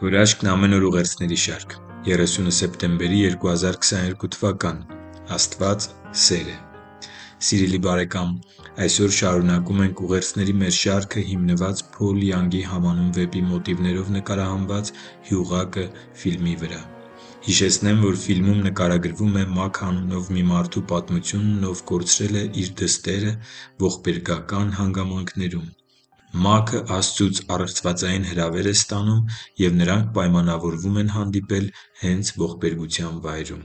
Հրաշքն ամեն օր ուղերձների շարք 30 սեպտեմբերի 2022 թվական Աստված սեր է Սիրելի բարեկամ այսօր շարունակում ենք ուղերձների մեր շարքը հիմնված Փոլ Յանգի համանուն վեպի մոտիվներով նկարահանված Հյուղակը ֆիլմի վրա Հիշեցնեմ, որ ֆիլմում նկարագրվում է Մակ անունով մի մարդու պատմությունն, ով կորցրել է իր դստերը ողբերգական հանգամանքներում Մաքը Աստծուց առեղծվածային հրավեր է ստանում, և նրանք պայմանավորվում են հանդիպել հենց ողբերգության վայրում։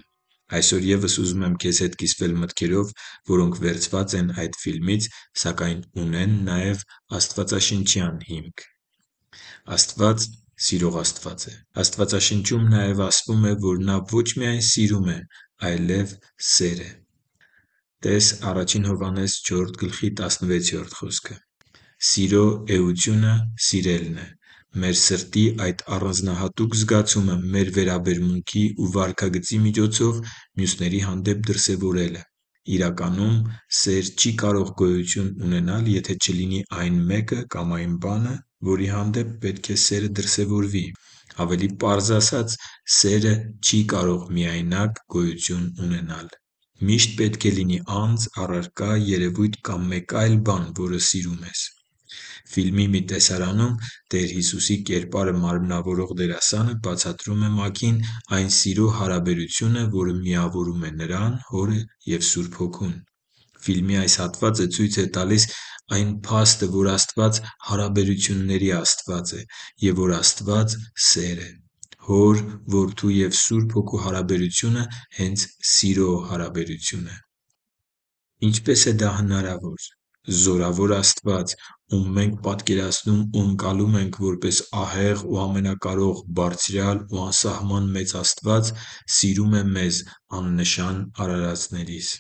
Այսօր ևս ուզում եմ քեզ հետ կիսվել մտքերով, որոնք վերցված են այդ ֆիլմից, սակայն ունեն նաև աստվածաշնչյան հիմք։ Աստված սիրող Աստված է։ Աստվածաշնչում նաև ասվում է, որ Նա ոչ միայն սիրում է, այլև սեր է (տե՛ս Ա Հովհաննես 4.16 խոսքը)։ Սիրո էությունը սիրելն է։ Մեր սրտի այդ առանձնահատուկ զգացումը մեր վերաբերմունքի ու վարքագծի միջոցով մյուսների հանդեպ դրսևորելը։ Իրականում, սեր չի կարող գոյություն ունենալ, եթե չլինի այն մեկը կամ այն բանը, որի հանդեպ պետք է սերը դրսևորվի։ Ավելի պարզ ասած, սերը չի կարող միայնակ գոյություն ունենալ։ Միշտ պետք է լինի անձ, առարկա, երևույթ կամ մեկ այլ բան, որը սիրում ես։ Ֆիլմի մի տեսարանում Տեր Հիսուսի կերպարը մարմնավորող դերասանը բացատրում է ՄԱԿ-ին այն սիրո հարաբերությունը, որը միավորում է Նրան, Հորը և Սուրբ Հոգուն։ Ֆիլմի այս հատվածը ցույց է տալիս այն փաստը, որ Աստված հարաբերությունների Աստված է և որ Աստված սեր է։ Հոր, Որդու և Սուրբ Հոգու հարաբերությունը հենց սիրո հարաբերություն է։ Ինչպե՞ս է դա հնարավոր զորավոր Աստված, ում մենք պատկերացնում ու ընկալում ենք որպես ահեղ ու ամենակարող, բարձրյալ ու անսահման մեծ Աստված, սիրում է մեզ աննշան արարածներից։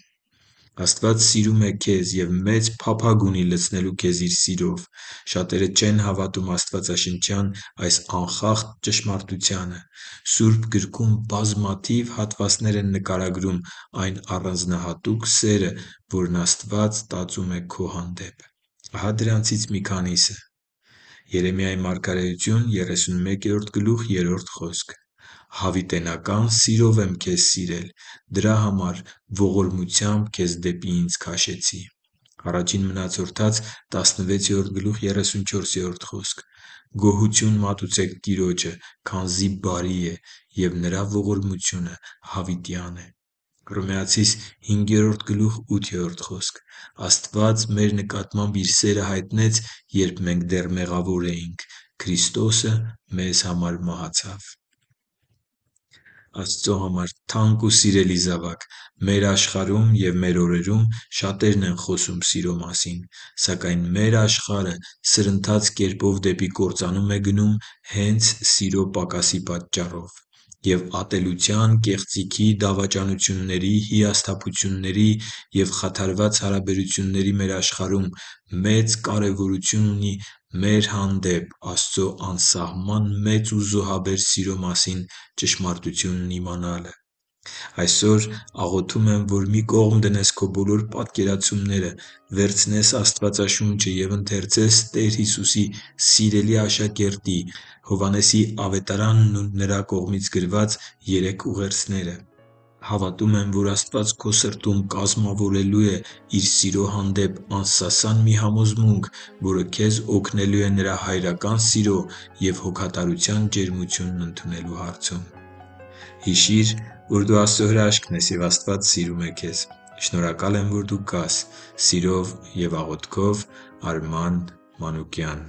Աստված սիրում է քեզ և մեծ փափագ ունի լցնելու քեզ Իր սիրով։ Շատերը չեն հավատում աստվածաշնչյան այս անխախտ ճշմարտությանը։ Սուրբ գրքում բազմաթիվ հատվածներ են նկարագրում այն առանձնահատուկ սերը, որն Աստված տածում է քո հանդեպ։ Ահա դրանցից մի քանիսը. Երեմիայի մարգարեություն 31․3 խոսք հավիտենական սիրով եմ քեզ սիրել, դրա համար ողորմությամբ քեզ դեպի ինձ քաշեցի։ Առաջին մնացորդաց 16:34 խոսք. «Գոհություն մատուցեք Տիրոջը, քանզի բարի է, և Նրա ողորմությունը հավիտյան է»։ Հռոմեացիս 5:8 խոսք. «Աստված մեր նկատմամբ իր սերը հայտնեց, երբ մենք դեռ մեղավոր էինք. Քրիստոսը մեզ համար մահացավ»։ Աստծո համար թանկ ու սիրելի զավակ, մեր աշխարհում եւ մեր օրերում շատերն են խոսում սիրո մասին, սակայն մեր աշխարհը սրընթաց կերպով դեպի կործանում է գնում հենց սիրո պակասի պատճառով եւ ատելության, կեղծիքի, դավաճանությունների, հիասթափությունների եւ խաթարված հարաբերությունների մեր աշխարհում մեծ կարեւորություն ունի մեր հանդեպ Աստծո անսահման մեծ ու զոհաբեր սիրո մասին ճշմարտությունն իմանալը։ Այսօր աղոթում եմ, որ մի կողմ դնես քո բոլոր պատկերացումները, վերցնես Աստվածաշունչը և ընթերցես Տեր Հիսուսի սիրելի աշակերտի՝ Հովհաննեսի Ավետարանն ու նրա կողմից գրված երեք ուղերձները։ Հավատում եմ, որ Աստված քո սրտում կազմավորելու է Իր սիրո հանդեպ անսասան մի համոզմունք, որը քեզ օգնելու է Նրա հայրական սիրո և հոգատարության ջերմությունն ընդունելու հարցում։ Հիշի՛ր, որ դու Աստծո հրաշքն ես, և Աստված սիրում է քեզ։ Շնորհակալ եմ, որ դու կա՛ս։ Սիրով և աղոթքով Արման Մանուկյան